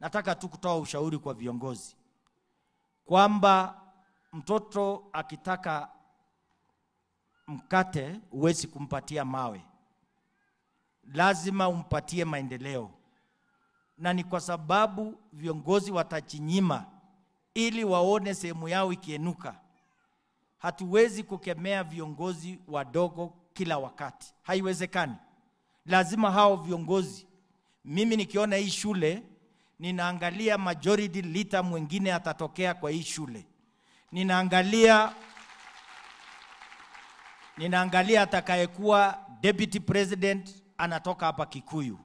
nataka tu kutoa ushauri kwa viongozi kwamba mtoto akitaka mkate huwezi kumpatia mawe, lazima umpatie maendeleo, na ni kwa sababu viongozi watachinyima ili waone sehemu yao ikienuka. Hatuwezi kukemea viongozi wadogo kila wakati, haiwezekani. Lazima hao viongozi, mimi nikiona hii shule ninaangalia majority leader mwingine atatokea kwa hii shule, ninaangalia ninaangalia atakayekuwa deputy president anatoka hapa Kikuyu.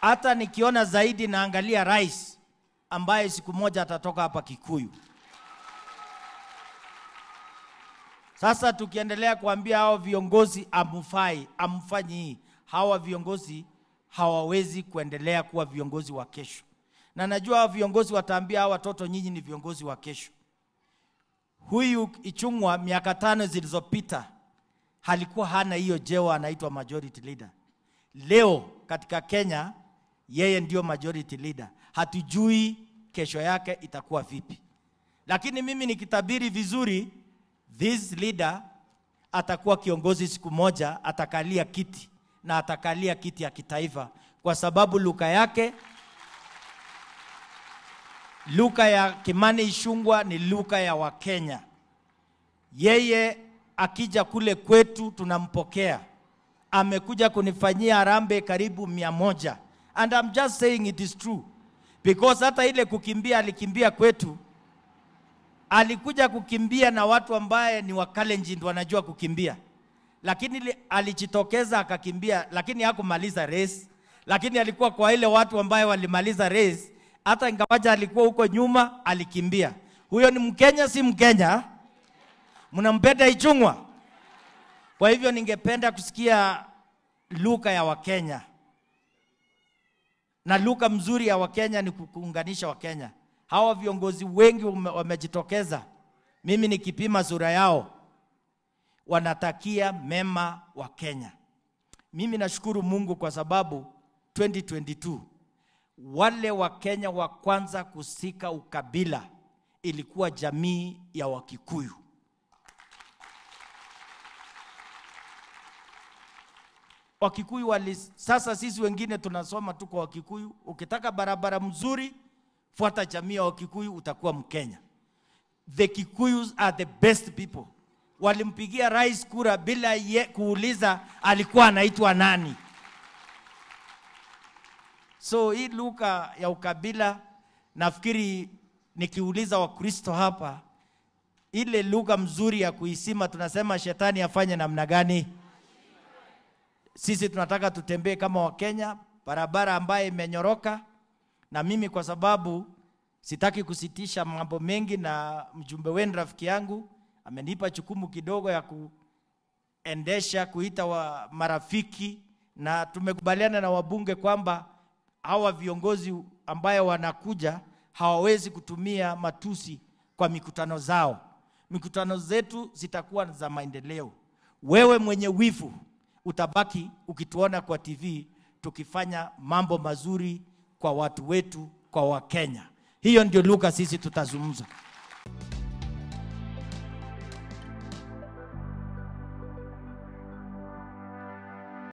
Hata nikiona zaidi, naangalia rais ambaye siku moja atatoka hapa Kikuyu. Sasa tukiendelea kuambia hao viongozi amufai, amfanyi, hawa viongozi hawawezi kuendelea kuwa viongozi wa kesho, na najua viongozi wataambia hawa watoto, nyinyi ni viongozi wa kesho. Huyu Ichung'wa miaka tano zilizopita halikuwa hana hiyo jeo, anaitwa majority leader. Leo katika Kenya yeye ndio majority leader. Hatujui kesho yake itakuwa vipi, lakini mimi nikitabiri vizuri, this leader atakuwa kiongozi siku moja, atakalia kiti na atakalia kiti ya kitaifa kwa sababu Luka yake Luka ya Kimani ishungwa ni Luka ya Wakenya. Yeye akija kule kwetu tunampokea. Amekuja kunifanyia arambe karibu mia moja and I'm just saying it is true because hata ile kukimbia alikimbia kwetu, alikuja kukimbia na watu ambaye ni Wakalenjin wanajua kukimbia lakini alijitokeza akakimbia, lakini hakumaliza race, lakini alikuwa kwa ile watu ambaye walimaliza race, hata ingawaja alikuwa huko nyuma, alikimbia. Huyo ni Mkenya, si Mkenya? Mnampenda Ichung'wa? Kwa hivyo ningependa kusikia Luka ya Wakenya na Luka mzuri ya Wakenya ni kuunganisha Wakenya. Hawa viongozi wengi wamejitokeza, mimi nikipima sura yao wanatakia mema wa Kenya. Mimi nashukuru Mungu kwa sababu 2022 wale wa Kenya wa kwanza kusika ukabila ilikuwa jamii ya Wakikuyu. Wakikuyu wali, sasa sisi wengine tunasoma tu kwa Wakikuyu. Ukitaka barabara mzuri, fuata jamii ya Wakikuyu, utakuwa Mkenya. The Kikuyus are the best people walimpigia rais kura bila ye, kuuliza alikuwa anaitwa nani. So hii lugha ya ukabila nafikiri nikiuliza Wakristo hapa, ile lugha mzuri ya kuisima tunasema shetani afanye namna gani? Sisi tunataka tutembee kama Wakenya, barabara ambayo imenyoroka, na mimi kwa sababu sitaki kusitisha mambo mengi, na mjumbe wenu rafiki yangu amenipa jukumu kidogo ya kuendesha kuita wa marafiki, na tumekubaliana na wabunge kwamba hawa viongozi ambayo wanakuja hawawezi kutumia matusi kwa mikutano zao. Mikutano zetu zitakuwa za maendeleo. Wewe mwenye wivu utabaki ukituona kwa TV tukifanya mambo mazuri kwa watu wetu, kwa Wakenya. Hiyo ndio lugha sisi tutazungumza.